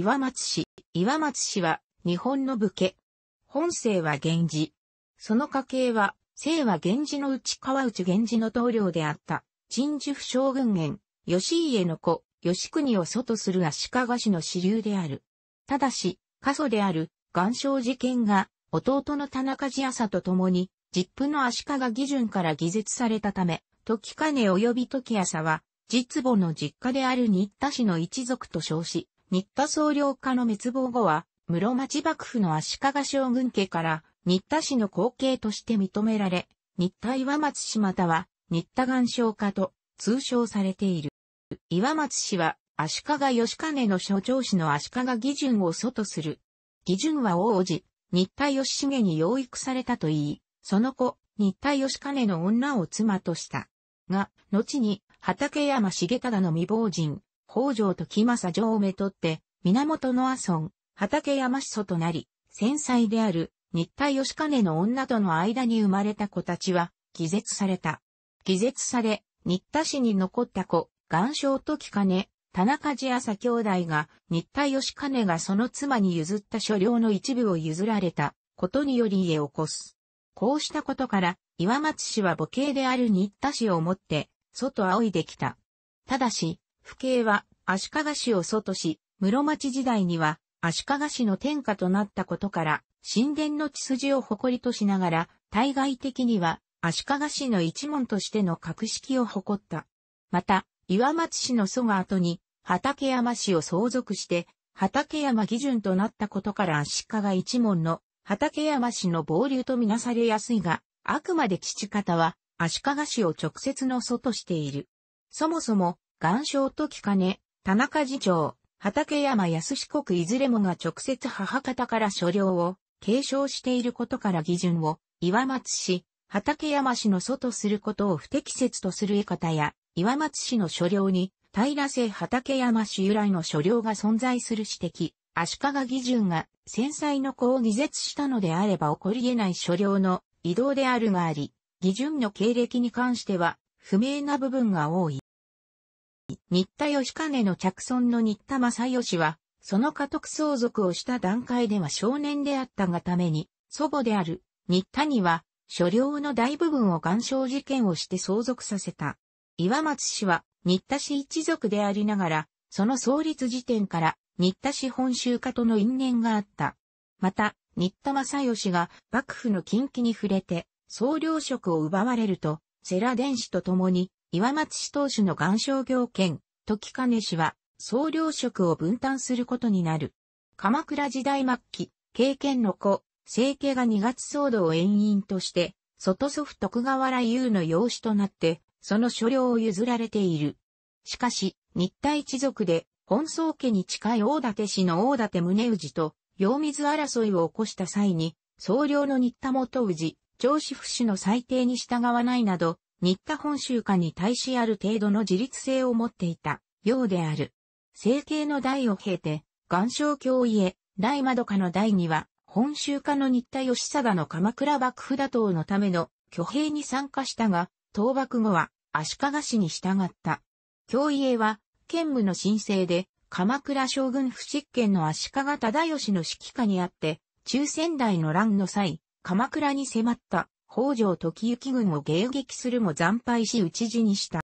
岩松氏。岩松氏は、日本の武家。本姓は源氏。その家系は、姓は源氏の内川内源氏の棟梁であった。陳寿府将軍元、吉家の子、吉国を祖とする足利氏の支流である。ただし、過疎である、岩礁事件が、弟の田中寺朝と共に、実父の足利義順から偽絶されたため、時金及び時朝は、実母の実家である新田氏の一族と称し、新田総領家の滅亡後は、室町幕府の足利将軍家から新田氏の後継として認められ、新田岩松氏または新田岩松家と通称されている。岩松氏は足利義兼の所長氏の足利義順を祖とする。義順は王子、新田義重に養育されたと言い、その子、新田義兼の女を妻とした。が、後に、畠山重忠の未亡人、北条時政城をめとって、源の阿孫、畠山子祖となり、戦災である、日田義兼の女との間に生まれた子たちは、気絶された。気絶され、新田氏に残った子、岩章時金、田中寺朝兄弟が、新田義兼がその妻に譲った所領の一部を譲られたことにより家を起こす。こうしたことから、岩松氏は母系である新田氏をもって、外仰いできた。ただし、父兄は、足利氏を祖とし、室町時代には足利氏の天下となったことから、神殿の血筋を誇りとしながら、対外的には足利氏の一門としての格式を誇った。また、岩松氏の祖が後に、畠山氏を相続して、畠山義順となったことから足利一門の畠山氏の暴流とみなされやすいが、あくまで父方は足利氏を直接の祖としている。そもそも、岩礁とか金、田中次長、畠山康四国いずれもが直接母方から所領を継承していることから基準を岩松氏、畠山氏の祖とすることを不適切とする言い方や、岩松氏の所領に、平瀬畠山氏由来の所領が存在する指摘、足利義順が戦災の子を偽絶したのであれば起こり得ない所領の移動であるがあり、義順の経歴に関しては不明な部分が多い。新田義兼の着村の新田正義は、その家督相続をした段階では少年であったがために、祖母である新田には、所領の大部分を岩礁事件をして相続させた。岩松氏は、新田氏一族でありながら、その創立時点から、新田氏本州家との因縁があった。また、新田正義が幕府の近畿に触れて、総領職を奪われると、世良伝子と共に岩松氏当主の岩商業権、時金氏は、総領職を分担することになる。鎌倉時代末期、経験の子、政家が二月騒動を援引として、外祖父徳川原優の養子となって、その所領を譲られている。しかし、日体一族で、本宗家に近い大館氏の大館宗氏と、陽水争いを起こした際に、総領の日田元氏、長子府氏の裁定に従わないなど、新田本州下に対しある程度の自立性を持っていたようである。成形の代を経て、岩礁教家、大窓下の代には、本州下の新田義貞の鎌倉幕府打倒のための挙兵に参加したが、倒幕後は足利氏に従った。教家は、兼務の申請で、鎌倉将軍不執権の足利忠義の指揮下にあって、中仙台の乱の際、鎌倉に迫った北条時行軍を迎撃するも惨敗し討ち死にした。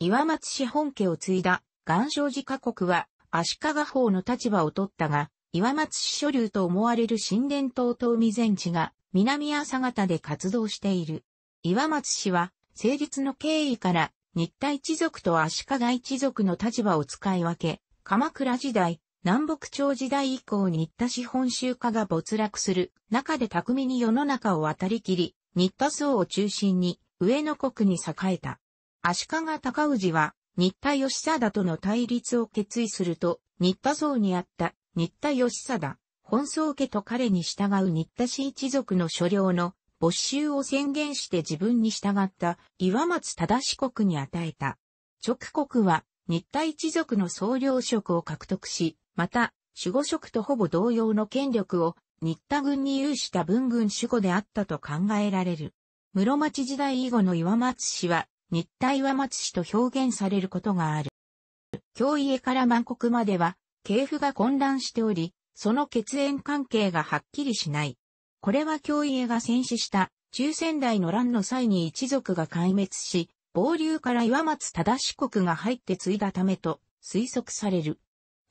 岩松氏本家を継いだ、岩礁寺家国は、足利法の立場を取ったが、岩松氏所流と思われる神殿島と海前地が、南朝方で活動している。岩松氏は、成立の経緯から、日体一族と足利一族の立場を使い分け、鎌倉時代、南北朝時代以降新田市本州化が没落する中で巧みに世の中を渡りきり、新田層を中心に上野国に栄えた。足利尊氏は新田義貞との対立を決意すると、新田層にあった新田義貞、本宗家と彼に従う新田氏一族の所領の没収を宣言して自分に従った岩松忠志国に与えた。直国は新田一族の総領職を獲得し、また、守護職とほぼ同様の権力を新田軍に有した文軍守護であったと考えられる。室町時代以後の岩松氏は、新田岩松氏と表現されることがある。京家から万国までは、系譜が混乱しており、その血縁関係がはっきりしない。これは京家が戦死した中仙台の乱の際に一族が壊滅し、暴流から岩松忠志国が入って継いだためと推測される。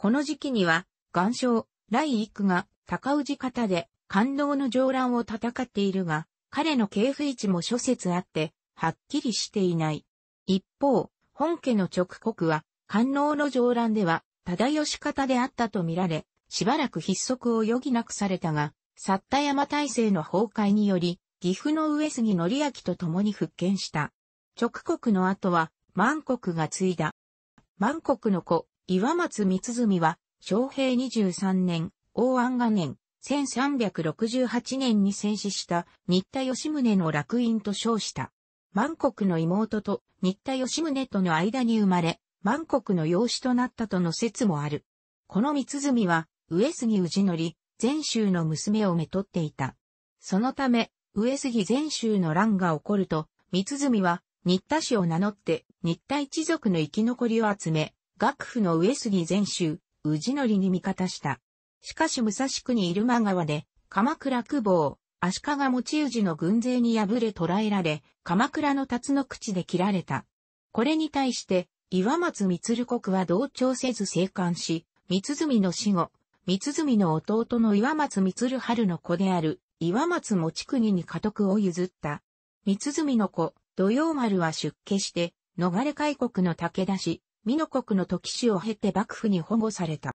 この時期には、岩礁、雷育が高氏方で感動の上乱を戦っているが、彼の系譜位置も諸説あって、はっきりしていない。一方、本家の直国は、官能の上乱では、忠義方であったとみられ、しばらく筆足を余儀なくされたが、サ田山体制の崩壊により、岐阜の上杉則明と共に復権した。直国の後は、万国が継いだ。万国の子、岩松光純は、昭平23年、王安元年、1368年に戦死した新田義宗の楽院と称した。万国の妹と新田義宗との間に生まれ、万国の養子となったとの説もある。この三純は、上杉氏則、全州の娘をめとっていた。そのため、上杉全州の乱が起こると、三純は、新田氏を名乗って、新田一族の生き残りを集め、幕府の上杉前州、宇治りに味方した。しかし武蔵国入間川で、鎌倉久保、足利持氏の軍勢に敗れ捕らえられ、鎌倉の辰の口で切られた。これに対して、岩松光国は同調せず生還し、三鼓の死後、三鼓の弟の岩松光春の子である、岩松持国に家督を譲った。三鼓の子、土曜丸は出家して、逃れ開国の武田氏、美濃国の時氏を経て幕府に保護された。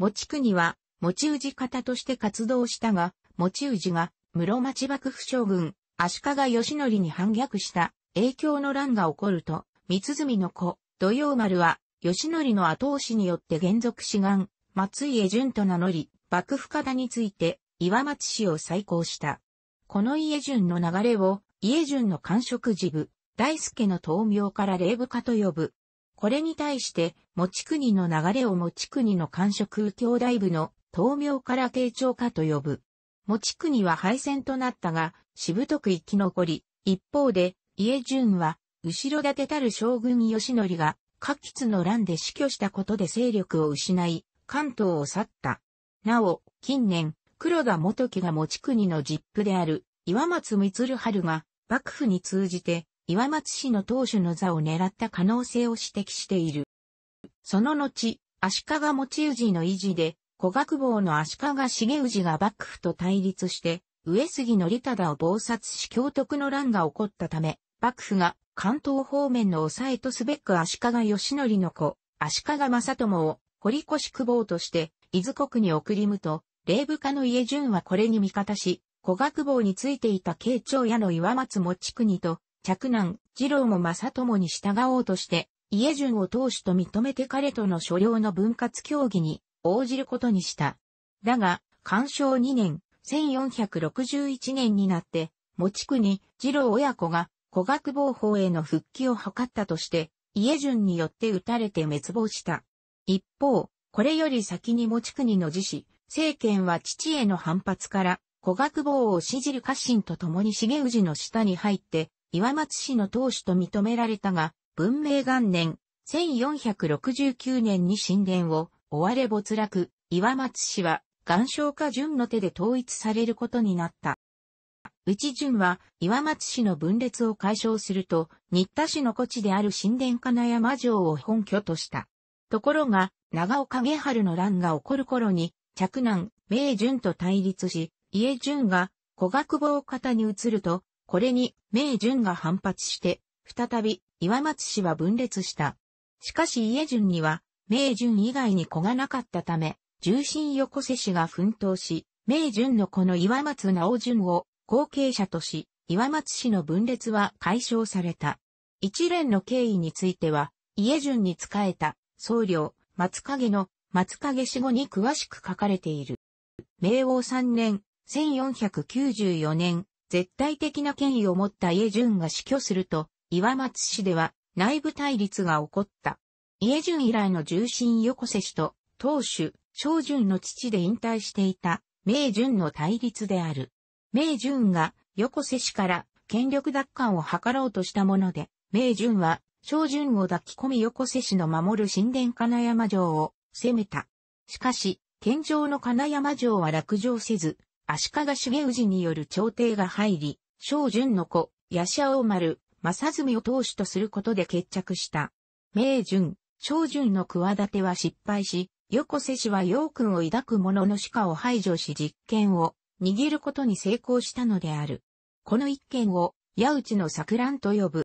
持国は、持氏方として活動したが、持氏が、室町幕府将軍、足利義則に反逆した影響の乱が起こると、三鼓の子、土曜丸は、義則の後押しによって原属志願、松家順と名乗り、幕府方について、岩松氏を再興した。この家順の流れを、家順の官職事部、大助の豆苗から霊部下と呼ぶ。これに対して、持ち国の流れを持ち国の官職右兄弟部の東明から慶長化と呼ぶ。持ち国は敗戦となったが、しぶとく生き残り、一方で、家順は、後ろ盾たる将軍義則が、下吉の乱で死去したことで勢力を失い、関東を去った。なお、近年、黒田元樹が持ち国の実父である、岩松光春が、幕府に通じて、岩松氏の当主の座を狙った可能性を指摘している。その後、足利持氏の維持で、古学坊の足利重氏が幕府と対立して、上杉則忠を謀殺し教徳の乱が起こったため、幕府が関東方面の抑えとすべく足利義則の子、足利正友を堀越久保として、伊豆国に送りむと、霊部下の家順はこれに味方し、古学坊についていた慶長屋の岩松持国と、着男、次郎も正友に従おうとして、家順を当主と認めて彼との所領の分割協議に応じることにした。だが、干渉2年、1461年になって、持ち国、次郎親子が、古学防法への復帰を図ったとして、家順によって撃たれて滅亡した。一方、これより先に持ち国の自死、政権は父への反発から、古学防を支持る家臣と共に重氏の下に入って、岩松市の当主と認められたが、文明元年、1469年に神殿を追われ没落、岩松氏は、岩礁家淳の手で統一されることになった。内淳は、岩松氏の分裂を解消すると、新田市の古地である神殿金山城を本拠とした。ところが、長尾影春の乱が起こる頃に、嫡男、明淳と対立し、家淳が、古学坊方に移ると、これに、明順が反発して、再び、岩松氏は分裂した。しかし家順には、明順以外に子がなかったため、重心横瀬氏が奮闘し、明順の子の岩松直順を後継者とし、岩松氏の分裂は解消された。一連の経緯については、家順に仕えた僧侶、松影の松影死後に詳しく書かれている。明王三年、1494年、絶対的な権威を持った家ェが死去すると、岩松市では内部対立が起こった。家ェ以来の重臣横瀬氏と、当主、正順の父で引退していた、明順の対立である。明順が横瀬氏から権力奪還を図ろうとしたもので、明順は正順を抱き込み横瀬氏の守る神殿金山城を攻めた。しかし、天上の金山城は落城せず、足利重氏による朝廷が入り、小順の子、八社王丸、正純を当主とすることで決着した。明順、小順の企ては失敗し、横瀬氏は陽君を抱く者の鹿を排除し実権を握ることに成功したのである。この一件を、矢内の桜乱と呼ぶ。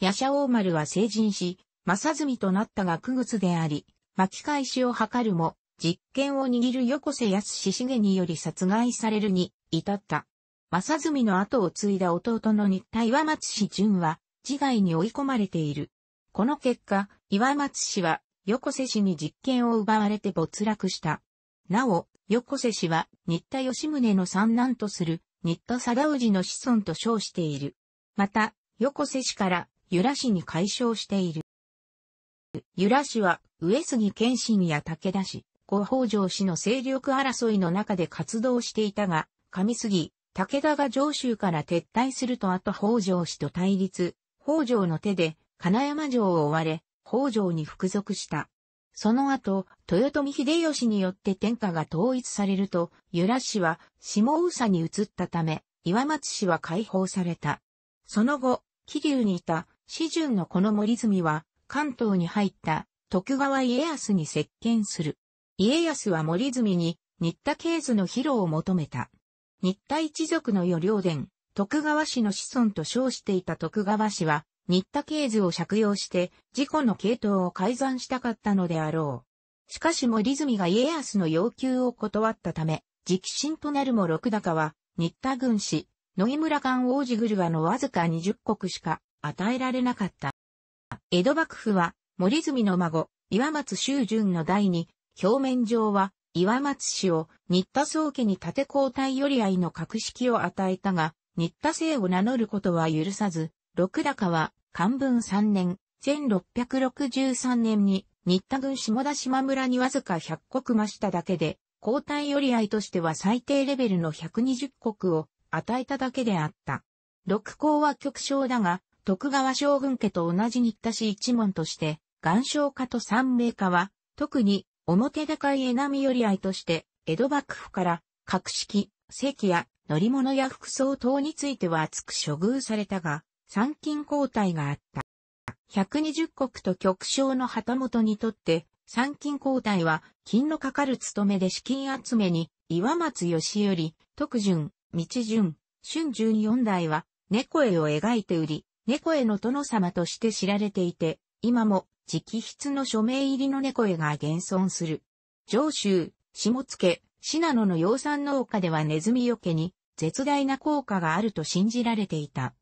八社王丸は成人し、正純となったが苦月であり、巻き返しを図るも、実権を握る横瀬康重により殺害されるに至った。正澄の後を継いだ弟の日田岩松氏淳は、自害に追い込まれている。この結果、岩松氏は、横瀬氏に実権を奪われて没落した。なお、横瀬氏は、新田義宗の三男とする、新田貞氏の子孫と称している。また、横瀬氏から、由良氏に解消している。由良氏は、上杉謙信や武田氏、後北条氏の勢力争いの中で活動していたが、上杉、武田が上州から撤退すると後北条氏と対立、北条の手で金山城を追われ、北条に服属した。その後、豊臣秀吉によって天下が統一されると、由良氏は下宇佐に移ったため、岩松氏は解放された。その後、桐生にいた、四順のこの森住は、関東に入った、徳川家康に接見する。家康は森住に、新田系図の披露を求めた。新田一族の余領伝、徳川氏の子孫と称していた徳川氏は、新田系図を借用して、自己の系統を改ざんしたかったのであろう。しかし森住が家康の要求を断ったため、直進となるも六高は、新田軍師、野井村官王子グルワのわずか二十国しか与えられなかった。江戸幕府は、森住の孫、岩松修淳の代に、表面上は岩松氏を新田宗家に立て交代寄り合いの格式を与えたが、新田姓を名乗ることは許さず、六高は漢文3年、1663年に新田郡下田島村にわずか100国増しただけで、交代寄り合いとしては最低レベルの120国を与えただけであった。六高は極小だが、徳川将軍家と同じ新田氏一門として、岩礁家と三名家は、特に表高い江波寄合として、江戸幕府から、格式、席や乗り物や服装等については厚く処遇されたが、参勤交代があった。120国と局長の旗本にとって、参勤交代は、金のかかる務めで資金集めに、岩松義頼、徳順、道順、春順四代は、猫絵を描いて売り、猫絵の殿様として知られていて、今も直筆の署名入りの猫絵が現存する。上州、下野、信濃の養蚕農家ではネズミよけに絶大な効果があると信じられていた。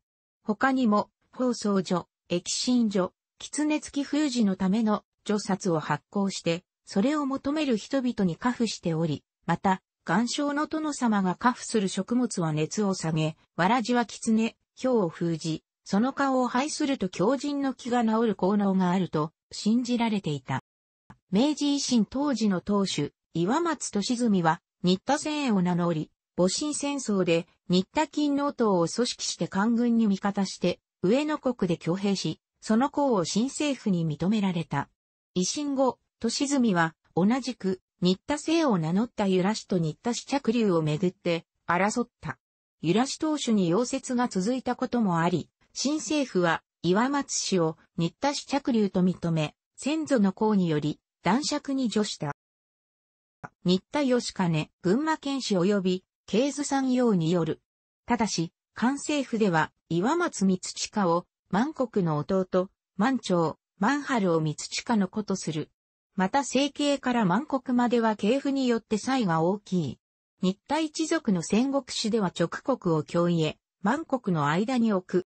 他にも、放送所、液心所、狐付き封じのための除札を発行して、それを求める人々にカフしており、また、岩礁の殿様がカフする食物は熱を下げ、わらじは狐、氷を封じ、その顔を排すると狂人の気が治る効能があると、信じられていた。明治維新当時の当主、岩松利澄は、新田千営を名乗り、戊辰戦争で新田金納党を組織して官軍に味方して、上野国で挙兵し、その功を新政府に認められた。維新後、利澄は、同じく、新田姓を名乗った由良氏と新田市着流をめぐって、争った。由良氏当主に溶接が続いたこともあり、新政府は岩松氏を新田氏着流と認め、先祖の功により、男爵に助した。新田義兼、群馬県市及び、慶図山業による。ただし、関政府では、岩松光親を、万国の弟、万長、万春を光親の子とする。また政経から万国までは系譜によって差異が大きい。日田一族の戦国史では直国を教有、万国の間に置く。